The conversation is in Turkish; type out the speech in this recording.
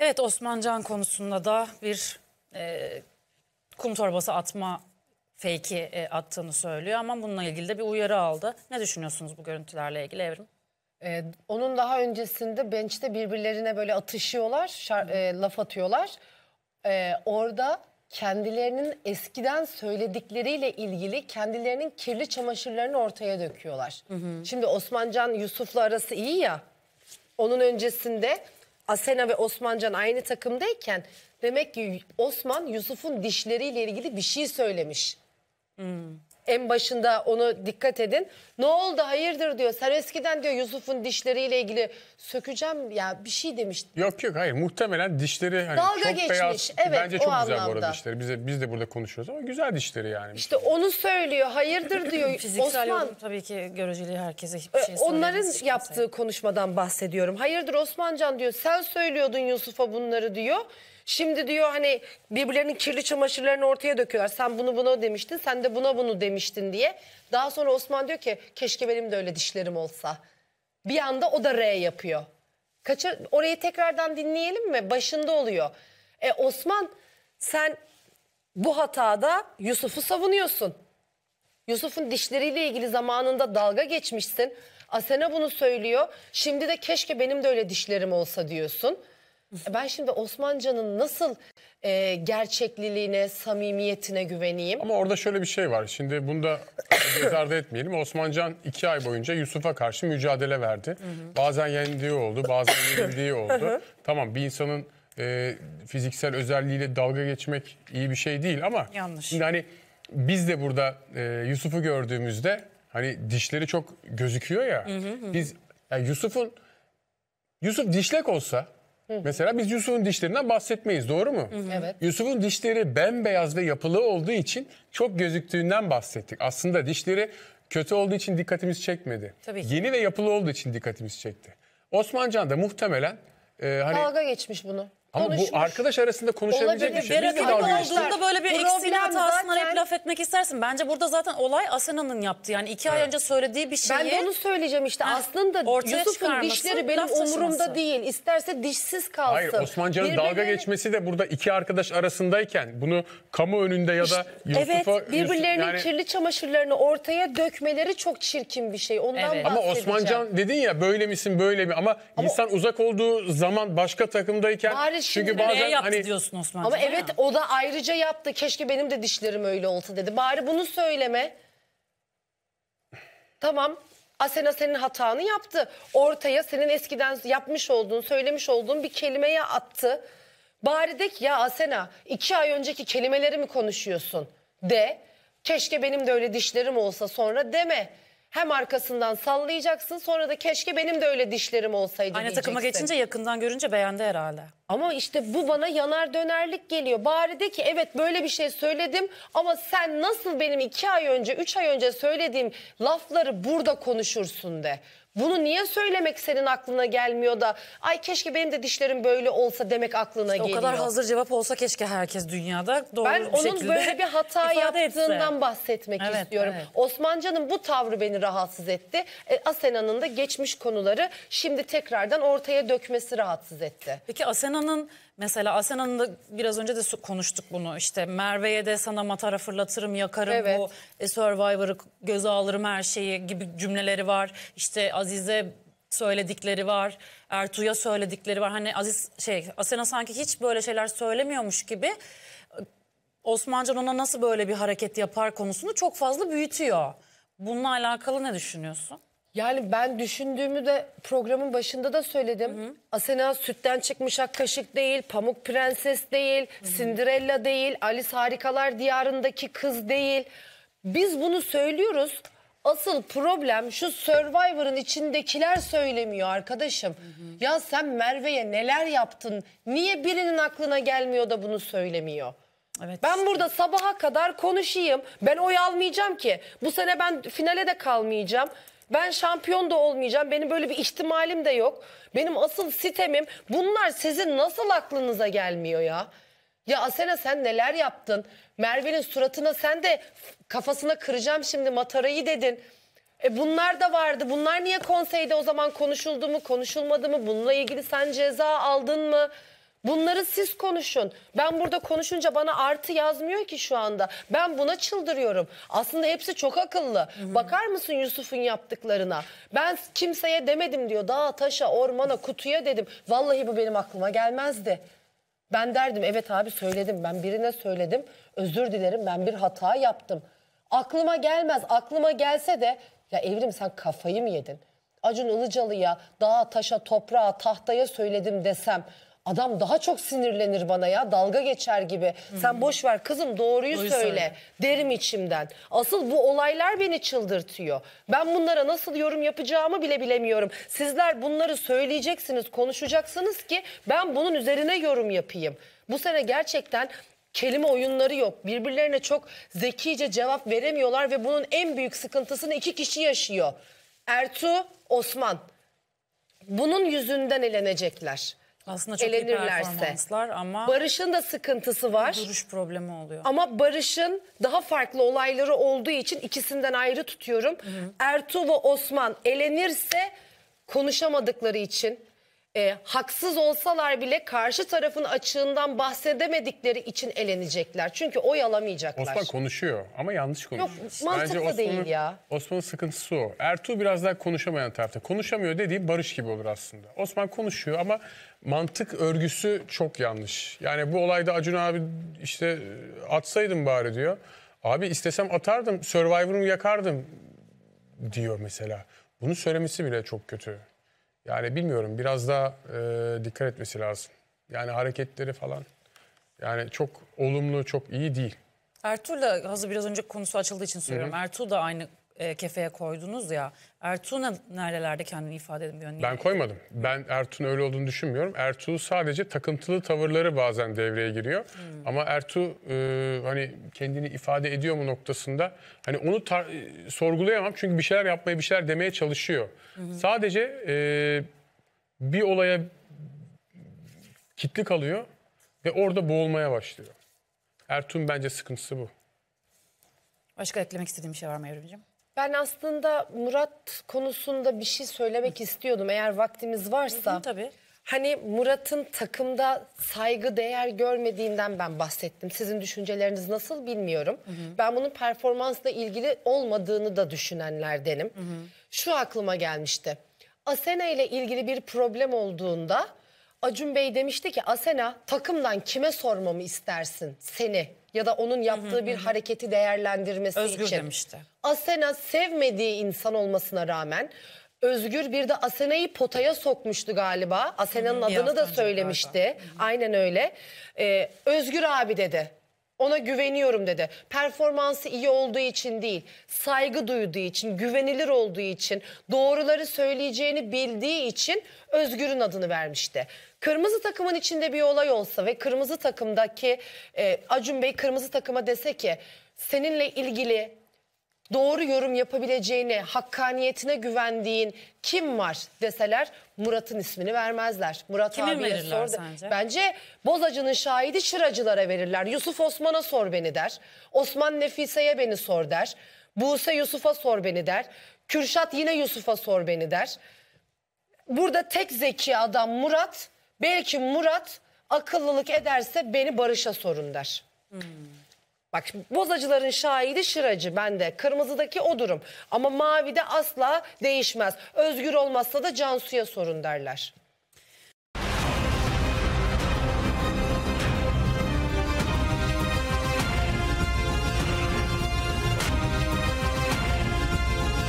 Evet Osmancan konusunda da bir e, kum torbası atma fake'i e, attığını söylüyor ama bununla ilgili de bir uyarı aldı. Ne düşünüyorsunuz bu görüntülerle ilgili Evrim? Ee, onun daha öncesinde bench'te birbirlerine böyle atışıyorlar, şar, e, laf atıyorlar. Ee, orada kendilerinin eskiden söyledikleriyle ilgili kendilerinin kirli çamaşırlarını ortaya döküyorlar. Hı hı. Şimdi Osmancan Yusuf'la arası iyi ya. Onun öncesinde Asena ve Osmancan aynı takımdayken demek ki Osman Yusuf'un dişleriyle ilgili bir şey söylemiş. Hmm en başında onu dikkat edin. Ne oldu hayırdır diyor. Sen eskiden diyor Yusuf'un dişleriyle ilgili sökeceğim ya bir şey demiş. Yok yok hayır muhtemelen dişleri hani Dalga çok geçmiş. beyaz. Evet, Bence çok güzel anlamda. bu arada dişleri. Bize, biz de burada konuşuyoruz ama güzel dişleri yani. İşte onu söylüyor hayırdır diyor Fiziksel Osman. tabii ki görücülüğü herkese hiçbir şey Onların yaptığı konuşmadan bahsediyorum. Hayırdır Osmancan diyor sen söylüyordun Yusuf'a bunları diyor. Şimdi diyor hani birbirlerinin kirli çamaşırlarını ortaya döküyorlar. Sen bunu buna demiştin, sen de buna bunu demiştin diye. Daha sonra Osman diyor ki keşke benim de öyle dişlerim olsa. Bir anda o da R yapıyor. Kaçır, orayı tekrardan dinleyelim mi? Başında oluyor. E Osman sen bu hatada Yusuf'u savunuyorsun. Yusuf'un dişleriyle ilgili zamanında dalga geçmişsin. Asena bunu söylüyor. Şimdi de keşke benim de öyle dişlerim olsa diyorsun. E, ben şimdi Osmancan'ın nasıl e, gerçekliliğine, samimiyetine güveneyim? Ama orada şöyle bir şey var. Şimdi bunu da göz ardı etmeyelim. Osmancan iki ay boyunca Yusuf'a karşı mücadele verdi. Hı hı. Bazen yendiği oldu, bazen yenildiği oldu. Hı hı. Tamam bir insanın e, fiziksel özelliğiyle dalga geçmek iyi bir şey değil ama... Yanlış. Şimdi hani biz de burada e, Yusuf'u gördüğümüzde hani dişleri çok gözüküyor ya. Hı hı hı. Biz yani Yusuf'un... Yusuf dişlek olsa Mesela biz Yusuf'un dişlerinden bahsetmeyiz doğru mu? Evet. Yusuf'un dişleri bembeyaz ve yapılı olduğu için çok gözüktüğünden bahsettik. Aslında dişleri kötü olduğu için dikkatimiz çekmedi. Tabii ki. Yeni ve yapılı olduğu için dikkatimiz çekti. Osmancan da muhtemelen e, hani... dalga geçmiş bunu. Ama konuşmuş. bu arkadaş arasında konuşabilecek bir şey. bir de dalga geçtik. böyle bir eksiğini hatasına zaten... laf etmek istersin. Bence burada zaten olay Asena'nın yaptı. Yani iki evet. ay önce söylediği bir şeyi... Ben de onu söyleyeceğim işte. Ha. Aslında Yusuf'un dişleri benim umurumda değil. İsterse dişsiz kalsın. Hayır Osmancan'ın Birbirine... geçmesi de burada iki arkadaş arasındayken bunu kamu önünde ya da işte, Yusuf'a... Evet birbirlerinin yani... kirli çamaşırlarını ortaya dökmeleri çok çirkin bir şey. Ondan evet. Ama Osmancan dedin ya böyle misin böyle mi? Ama, ama insan uzak olduğu zaman başka takımdayken... Bari şimdi Çünkü bazen nereye yaptı hani... diyorsun Osman. Ama evet ya. o da ayrıca yaptı. Keşke benim de dişlerim öyle olsa dedi. Bari bunu söyleme. Tamam. Asena senin hatanı yaptı. Ortaya senin eskiden yapmış olduğun, söylemiş olduğun bir kelimeye attı. Bari de ki ya Asena iki ay önceki kelimeleri mi konuşuyorsun de. Keşke benim de öyle dişlerim olsa sonra deme. Hem arkasından sallayacaksın sonra da keşke benim de öyle dişlerim olsaydı Aynı diyeceksin. takıma geçince yakından görünce beğendi herhalde. Ama işte bu bana yanar dönerlik geliyor. Bari de ki evet böyle bir şey söyledim ama sen nasıl benim iki ay önce, üç ay önce söylediğim lafları burada konuşursun de. Bunu niye söylemek senin aklına gelmiyor da ay keşke benim de dişlerim böyle olsa demek aklına işte geliyor. O kadar hazır cevap olsa keşke herkes dünyada doğru ben bir şekilde Ben onun böyle bir hata yaptığından etse. bahsetmek evet, istiyorum. Evet. Osmancan'ın bu tavrı beni rahatsız etti. E, Asena'nın da geçmiş konuları şimdi tekrardan ortaya dökmesi rahatsız etti. Peki Asena'nın Mesela Asena'nın da biraz önce de konuştuk bunu. İşte Merve'ye de sana matara fırlatırım, yakarım evet. bu e, Survivor'ı göze alırım her şeyi gibi cümleleri var. İşte Azize söyledikleri var. Ertuğ'a söyledikleri var. Hani Aziz şey Asena sanki hiç böyle şeyler söylemiyormuş gibi Osmancan ona nasıl böyle bir hareket yapar konusunu çok fazla büyütüyor. Bununla alakalı ne düşünüyorsun? Yani ben düşündüğümü de programın başında da söyledim. Hı hı. Asena sütten çıkmış ak kaşık değil, Pamuk Prenses değil, hı hı. Cinderella değil, Alice Harikalar Diyarı'ndaki kız değil. Biz bunu söylüyoruz. Asıl problem şu Survivor'ın içindekiler söylemiyor arkadaşım. Hı hı. Ya sen Merve'ye neler yaptın? Niye birinin aklına gelmiyor da bunu söylemiyor? Evet. Ben burada sabaha kadar konuşayım. Ben oy almayacağım ki. Bu sene ben finale de kalmayacağım. Ben şampiyon da olmayacağım. Benim böyle bir ihtimalim de yok. Benim asıl sitemim bunlar sizin nasıl aklınıza gelmiyor ya? Ya Asena sen neler yaptın? Merve'nin suratına sen de kafasına kıracağım şimdi matarayı dedin. E bunlar da vardı. Bunlar niye konseyde o zaman konuşuldu mu, konuşulmadı mı? Bununla ilgili sen ceza aldın mı? Bunları siz konuşun. Ben burada konuşunca bana artı yazmıyor ki şu anda. Ben buna çıldırıyorum. Aslında hepsi çok akıllı. Hı hı. Bakar mısın Yusuf'un yaptıklarına? Ben kimseye demedim diyor. Dağa, taşa, ormana, kutuya dedim. Vallahi bu benim aklıma gelmezdi. Ben derdim evet abi söyledim. Ben birine söyledim. Özür dilerim ben bir hata yaptım. Aklıma gelmez. Aklıma gelse de ya evrim sen kafayı mı yedin? Acun Ilıcalı'ya, dağa, taşa, toprağa, tahtaya söyledim desem Adam daha çok sinirlenir bana ya dalga geçer gibi. Sen boş ver kızım doğruyu Doğru söyle, söyle. derim içimden. Asıl bu olaylar beni çıldırtıyor. Ben bunlara nasıl yorum yapacağımı bile bilemiyorum. Sizler bunları söyleyeceksiniz, konuşacaksınız ki ben bunun üzerine yorum yapayım. Bu sene gerçekten kelime oyunları yok. Birbirlerine çok zekice cevap veremiyorlar ve bunun en büyük sıkıntısını iki kişi yaşıyor. Ertuğ, Osman. Bunun yüzünden elenecekler. Aslında çok elenirlerse. iyi performanslar ama... Barış'ın da sıkıntısı var. Duruş problemi oluyor. Ama Barış'ın daha farklı olayları olduğu için ikisinden ayrı tutuyorum. Hı hı. Ertuğ ve Osman elenirse konuşamadıkları için, e, haksız olsalar bile karşı tarafın açığından bahsedemedikleri için elenecekler. Çünkü oy alamayacaklar. Osman konuşuyor ama yanlış konuşuyor. Yok mantıklı Bence değil ya. Osman'ın sıkıntısı o. Ertuğ biraz daha konuşamayan tarafta. Konuşamıyor dediğim barış gibi olur aslında. Osman konuşuyor ama mantık örgüsü çok yanlış. Yani bu olayda Acun abi işte e, atsaydım bari diyor. Abi istesem atardım, Survivor'umu yakardım diyor mesela. Bunu söylemesi bile çok kötü. Yani bilmiyorum biraz daha e, dikkat etmesi lazım. Yani hareketleri falan yani çok olumlu, çok iyi değil. Ertuğ'la hazır biraz önce konusu açıldığı için soruyorum. Ertuğ da aynı e, kefeye koydunuz ya. Ertuğ'un nerelerde kendini ifade edemiyor? Niye? Ben koymadım. Ben Ertuğ'un öyle olduğunu düşünmüyorum. Ertuğ sadece takıntılı tavırları bazen devreye giriyor. Hmm. Ama Ertuğ e, hani kendini ifade ediyor mu noktasında hani onu e, sorgulayamam çünkü bir şeyler yapmaya bir şeyler demeye çalışıyor. Hmm. Sadece e, bir olaya kitli kalıyor ve orada boğulmaya başlıyor. Ertuğ'un bence sıkıntısı bu. Başka eklemek istediğim bir şey var mı Evrimciğim? Ben aslında Murat konusunda bir şey söylemek istiyordum eğer vaktimiz varsa. tabii. Hani Murat'ın takımda saygı değer görmediğinden ben bahsettim. Sizin düşünceleriniz nasıl bilmiyorum. Hı hı. Ben bunun performansla ilgili olmadığını da düşünenlerdenim. Hı hı. Şu aklıma gelmişti. Asena ile ilgili bir problem olduğunda Acun Bey demişti ki Asena takımdan kime sormamı istersin seni ya da onun yaptığı hı hı. bir hareketi değerlendirmesi Özgür için. demişti. Asena sevmediği insan olmasına rağmen Özgür bir de Asena'yı potaya sokmuştu galiba. Asena'nın adını da söylemişti. Galiba. Aynen öyle. Ee, Özgür abi dedi ona güveniyorum dedi. Performansı iyi olduğu için değil, saygı duyduğu için, güvenilir olduğu için, doğruları söyleyeceğini bildiği için Özgür'ün adını vermişti. Kırmızı takımın içinde bir olay olsa ve kırmızı takımdaki e, Acun Bey kırmızı takıma dese ki seninle ilgili doğru yorum yapabileceğine, hakkaniyetine güvendiğin kim var deseler Murat'ın ismini vermezler. Murat Kimi abiye verirler sor. Sence? Bence Bozacı'nın şahidi Şıracılara verirler. Yusuf Osman'a sor beni der. Osman Nefise'ye beni sor der. Buse Yusuf'a sor beni der. Kürşat yine Yusuf'a sor beni der. Burada tek zeki adam Murat. Belki Murat akıllılık ederse beni Barış'a sorun der. Hmm. Bak bozacıların şahidi şıracı bende. Kırmızıdaki o durum. Ama mavide asla değişmez. Özgür olmazsa da Cansu'ya sorun derler.